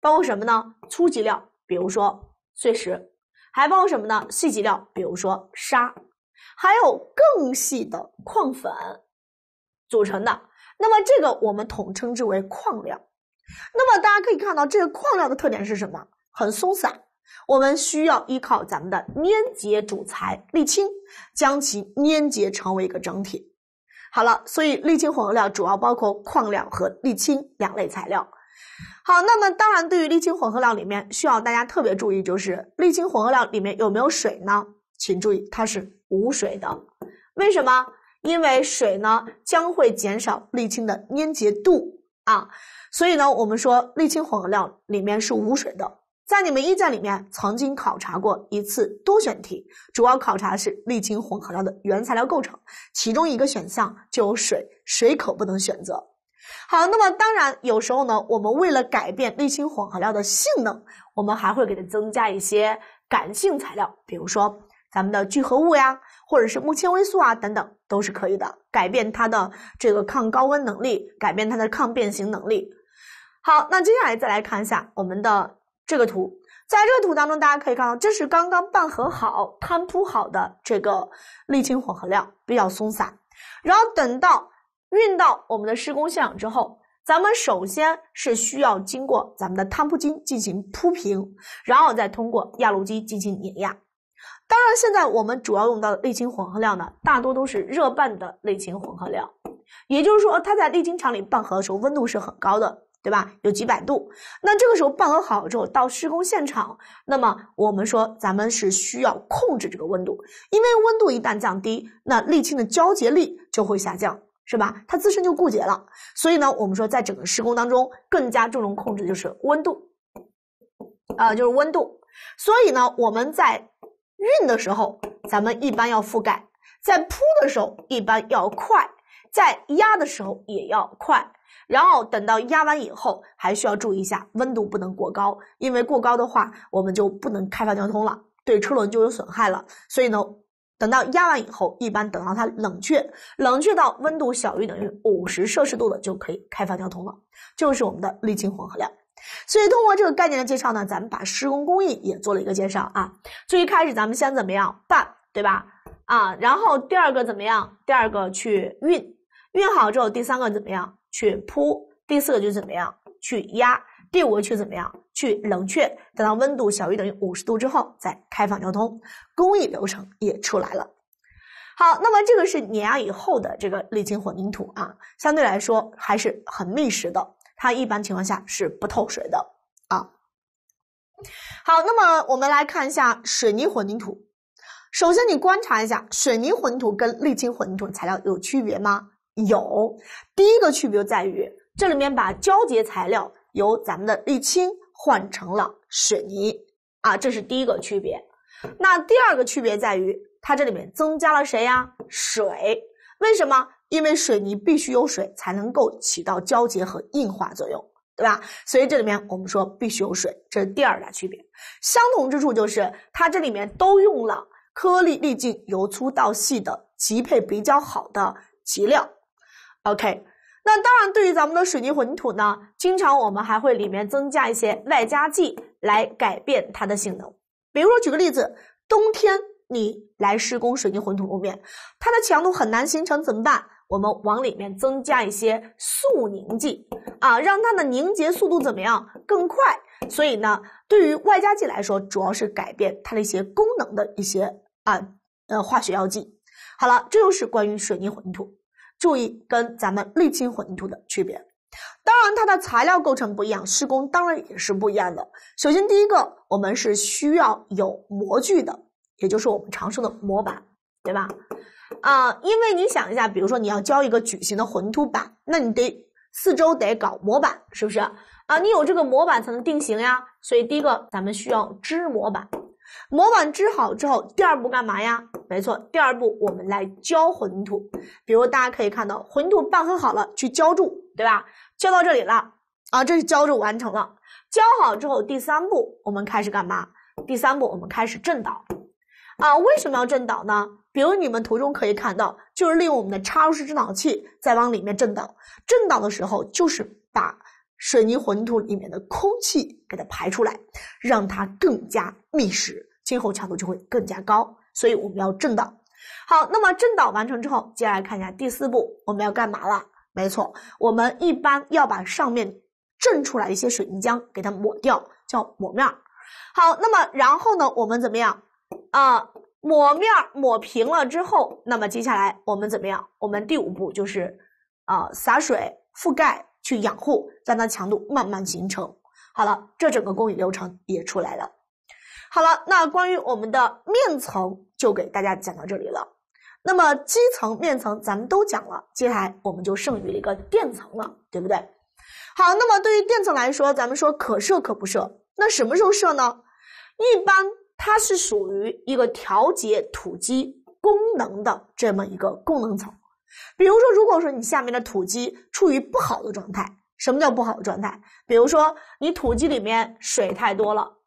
包括什么呢？粗集料，比如说碎石；还包括什么呢？细集料，比如说砂；还有更细的矿粉组成的。那么，这个我们统称之为矿料。那么，大家可以看到，这个矿料的特点是什么？很松散。我们需要依靠咱们的粘结主材沥青，将其粘结成为一个整体。好了，所以沥青混合料主要包括矿料和沥青两类材料。好，那么当然，对于沥青混合料里面需要大家特别注意，就是沥青混合料里面有没有水呢？请注意，它是无水的。为什么？因为水呢将会减少沥青的粘结度啊，所以呢，我们说沥青混合料里面是无水的。在你们一建里面曾经考察过一次多选题，主要考察的是沥青混合料的原材料构成，其中一个选项就有水，水可不能选择。好，那么当然有时候呢，我们为了改变沥青混合料的性能，我们还会给它增加一些感性材料，比如说咱们的聚合物呀，或者是木纤维素啊等等，都是可以的，改变它的这个抗高温能力，改变它的抗变形能力。好，那接下来再来看一下我们的。这个图，在这个图当中，大家可以看到，这是刚刚拌合好、摊铺好的这个沥青混合料，比较松散。然后等到运到我们的施工现场之后，咱们首先是需要经过咱们的摊铺机进行铺平，然后再通过压路机进行碾压。当然，现在我们主要用到的沥青混合料呢，大多都是热拌的沥青混合料，也就是说，它在沥青厂里拌合的时候温度是很高的。对吧？有几百度。那这个时候办和好了之后，到施工现场，那么我们说咱们是需要控制这个温度，因为温度一旦降低，那沥青的交结力就会下降，是吧？它自身就固结了。所以呢，我们说在整个施工当中，更加注重控制就是温度，啊，就是温度。所以呢，我们在运的时候，咱们一般要覆盖；在铺的时候，一般要快；在压的时候，也要快。然后等到压完以后，还需要注意一下温度不能过高，因为过高的话我们就不能开放交通了，对车轮就有损害了。所以呢，等到压完以后，一般等到它冷却，冷却到温度小于等于五十摄氏度的就可以开放交通了，就是我们的沥青混合料。所以通过这个概念的介绍呢，咱们把施工工艺也做了一个介绍啊。最一开始咱们先怎么样拌，对吧？啊，然后第二个怎么样？第二个去运。运好之后，第三个怎么样去铺？第四个就是怎么样去压？第五个去怎么样去冷却？等到温度小于等于五十度之后，再开放交通。工艺流程也出来了。好，那么这个是碾压以后的这个沥青混凝土啊，相对来说还是很密实的，它一般情况下是不透水的啊。好，那么我们来看一下水泥混凝土。首先，你观察一下水泥混凝土跟沥青混凝土材料有区别吗？有第一个区别在于，这里面把胶结材料由咱们的沥青换成了水泥啊，这是第一个区别。那第二个区别在于，它这里面增加了谁呀？水。为什么？因为水泥必须有水才能够起到胶结和硬化作用，对吧？所以这里面我们说必须有水，这是第二大区别。相同之处就是，它这里面都用了颗粒粒径由粗到细的级配比较好的集料。OK，那当然，对于咱们的水泥混凝土呢，经常我们还会里面增加一些外加剂来改变它的性能。比如说，举个例子，冬天你来施工水泥混凝土路面，它的强度很难形成，怎么办？我们往里面增加一些速凝剂啊，让它的凝结速度怎么样更快？所以呢，对于外加剂来说，主要是改变它的一些功能的一些啊呃化学药剂。好了，这就是关于水泥混凝土。注意跟咱们沥青混凝土的区别，当然它的材料构成不一样，施工当然也是不一样的。首先第一个，我们是需要有模具的，也就是我们常说的模板，对吧？啊，因为你想一下，比如说你要交一个矩形的混凝土板，那你得四周得搞模板，是不是？啊，你有这个模板才能定型呀。所以第一个，咱们需要支模板。模板支好之后，第二步干嘛呀？没错，第二步我们来浇混凝土。比如大家可以看到，混凝土拌合好了去浇筑，对吧？浇到这里了啊，这是浇筑完成了。浇好之后，第三步我们开始干嘛？第三步我们开始震倒。啊？为什么要震倒呢？比如你们图中可以看到，就是利用我们的插入式振导器在往里面震倒。震倒的时候就是把。水泥混凝土里面的空气给它排出来，让它更加密实，今后强度就会更加高。所以我们要震倒。好，那么震倒完成之后，接下来看一下第四步，我们要干嘛了？没错，我们一般要把上面震出来一些水泥浆给它抹掉，叫抹面。好，那么然后呢，我们怎么样啊？抹面抹平了之后，那么接下来我们怎么样？我们第五步就是啊，洒水覆盖。去养护，在它强度慢慢形成。好了，这整个工艺流程也出来了。好了，那关于我们的面层就给大家讲到这里了。那么基层、面层咱们都讲了，接下来我们就剩余一个垫层了，对不对？好，那么对于垫层来说，咱们说可设可不设。那什么时候设呢？一般它是属于一个调节土基功能的这么一个功能层。比如说，如果说你下面的土基处于不好的状态，什么叫不好的状态？比如说你土基里面水太多了，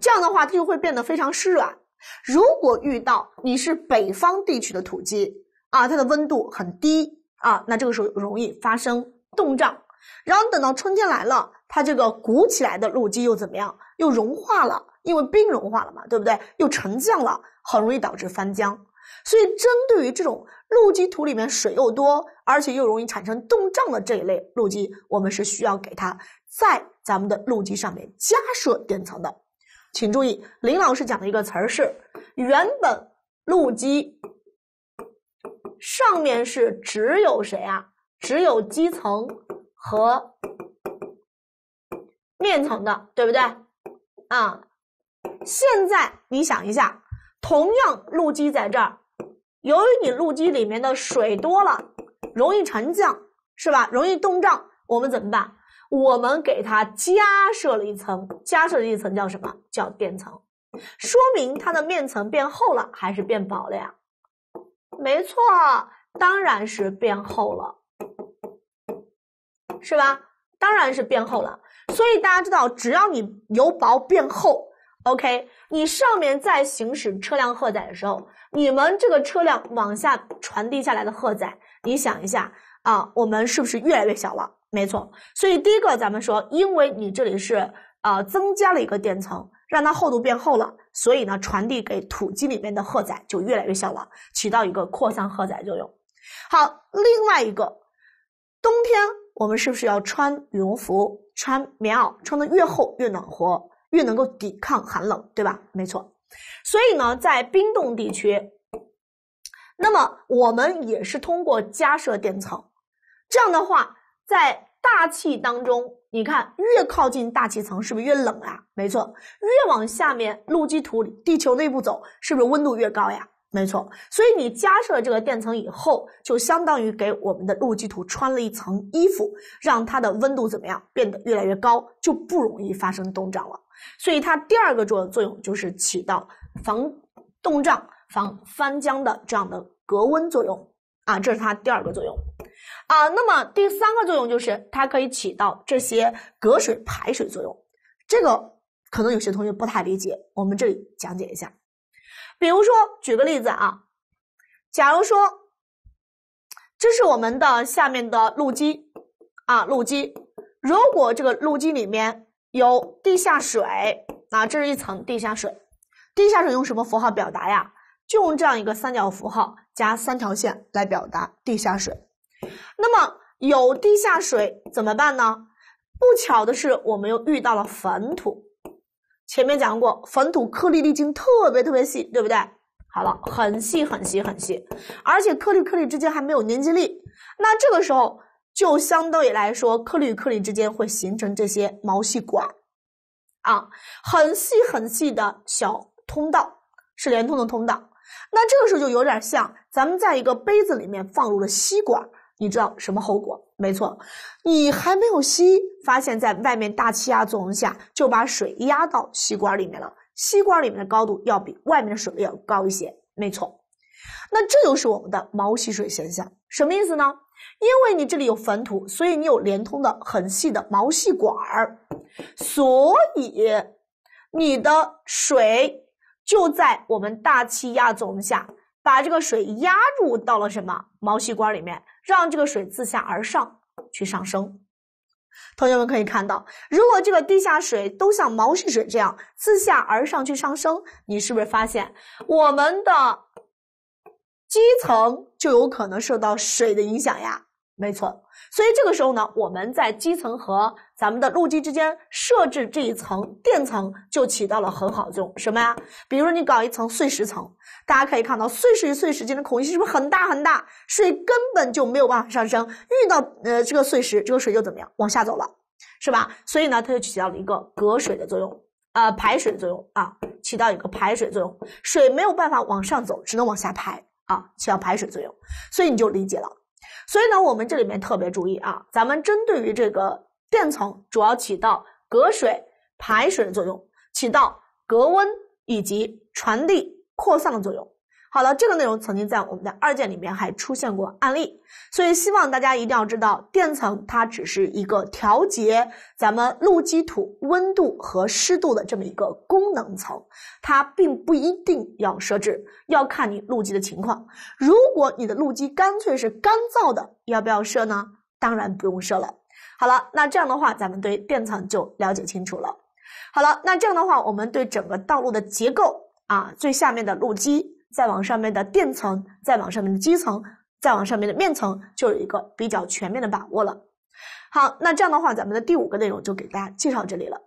这样的话它就会变得非常湿软。如果遇到你是北方地区的土基啊，它的温度很低啊，那这个时候容易发生冻胀。然后等到春天来了，它这个鼓起来的路基又怎么样？又融化了，因为冰融化了嘛，对不对？又沉降了，很容易导致翻浆。所以，针对于这种路基土里面水又多，而且又容易产生冻胀的这一类路基，我们是需要给它在咱们的路基上面加设垫层的。请注意，林老师讲的一个词儿是：原本路基上面是只有谁啊？只有基层和面层的，对不对？啊，现在你想一下。同样，路基在这儿，由于你路基里面的水多了，容易沉降，是吧？容易冻胀，我们怎么办？我们给它加设了一层，加设了一层叫什么叫垫层？说明它的面层变厚了还是变薄了呀？没错，当然是变厚了，是吧？当然是变厚了。所以大家知道，只要你由薄变厚。OK，你上面在行驶车辆荷载的时候，你们这个车辆往下传递下来的荷载，你想一下啊，我们是不是越来越小了？没错。所以第一个，咱们说，因为你这里是啊增加了一个垫层，让它厚度变厚了，所以呢，传递给土基里面的荷载就越来越小了，起到一个扩散荷载作用。好，另外一个，冬天我们是不是要穿羽绒服、穿棉袄，穿的越厚越暖和？越能够抵抗寒冷，对吧？没错，所以呢，在冰冻地区，那么我们也是通过加设垫层，这样的话，在大气当中，你看越靠近大气层是不是越冷啊？没错，越往下面陆基土里、地球内部走，是不是温度越高呀？没错，所以你加设了这个垫层以后，就相当于给我们的路基土穿了一层衣服，让它的温度怎么样变得越来越高，就不容易发生冻胀了。所以它第二个作作用就是起到防冻胀、防翻浆的这样的隔温作用啊，这是它第二个作用啊。那么第三个作用就是它可以起到这些隔水、排水作用。这个可能有些同学不太理解，我们这里讲解一下。比如说，举个例子啊，假如说，这是我们的下面的路基啊，路基。如果这个路基里面有地下水啊，这是一层地下水。地下水用什么符号表达呀？就用这样一个三角符号加三条线来表达地下水。那么有地下水怎么办呢？不巧的是，我们又遇到了坟土。前面讲过，粉土颗粒粒径特别特别细，对不对？好了，很细很细很细，而且颗粒颗粒之间还没有粘结力。那这个时候就相当于来说，颗粒与颗粒之间会形成这些毛细管，啊，很细很细的小通道，是连通的通道。那这个时候就有点像咱们在一个杯子里面放入了吸管，你知道什么后果？没错，你还没有吸。发现，在外面大气压作用下，就把水压到吸管里面了。吸管里面的高度要比外面的水要高一些，没错。那这就是我们的毛细水现象，什么意思呢？因为你这里有粉土，所以你有连通的很细的毛细管儿，所以你的水就在我们大气压作用下，把这个水压入到了什么毛细管里面，让这个水自下而上去上升。同学们可以看到，如果这个地下水都像毛细水这样自下而上去上升，你是不是发现我们的基层就有可能受到水的影响呀？没错，所以这个时候呢，我们在基层和咱们的路基之间设置这一层垫层，就起到了很好的作用。什么呀？比如说你搞一层碎石层，大家可以看到碎石与碎石间的空隙是不是很大很大？水根本就没有办法上升，遇到呃这个碎石，这个水就怎么样？往下走了，是吧？所以呢，它就起到了一个隔水的作用啊，排水作用啊，起到一个排水作用，水没有办法往上走，只能往下排啊，起到排水作用。所以你就理解了。所以呢，我们这里面特别注意啊，咱们针对于这个垫层，主要起到隔水、排水的作用，起到隔温以及传递、扩散的作用。好了，这个内容曾经在我们的二建里面还出现过案例，所以希望大家一定要知道，垫层它只是一个调节咱们路基土温度和湿度的这么一个功能层，它并不一定要设置，要看你路基的情况。如果你的路基干脆是干燥的，要不要设呢？当然不用设了。好了，那这样的话，咱们对垫层就了解清楚了。好了，那这样的话，我们对整个道路的结构啊，最下面的路基。再往上面的垫层，再往上面的基层，再往上面的面层，就有一个比较全面的把握了。好，那这样的话，咱们的第五个内容就给大家介绍这里了。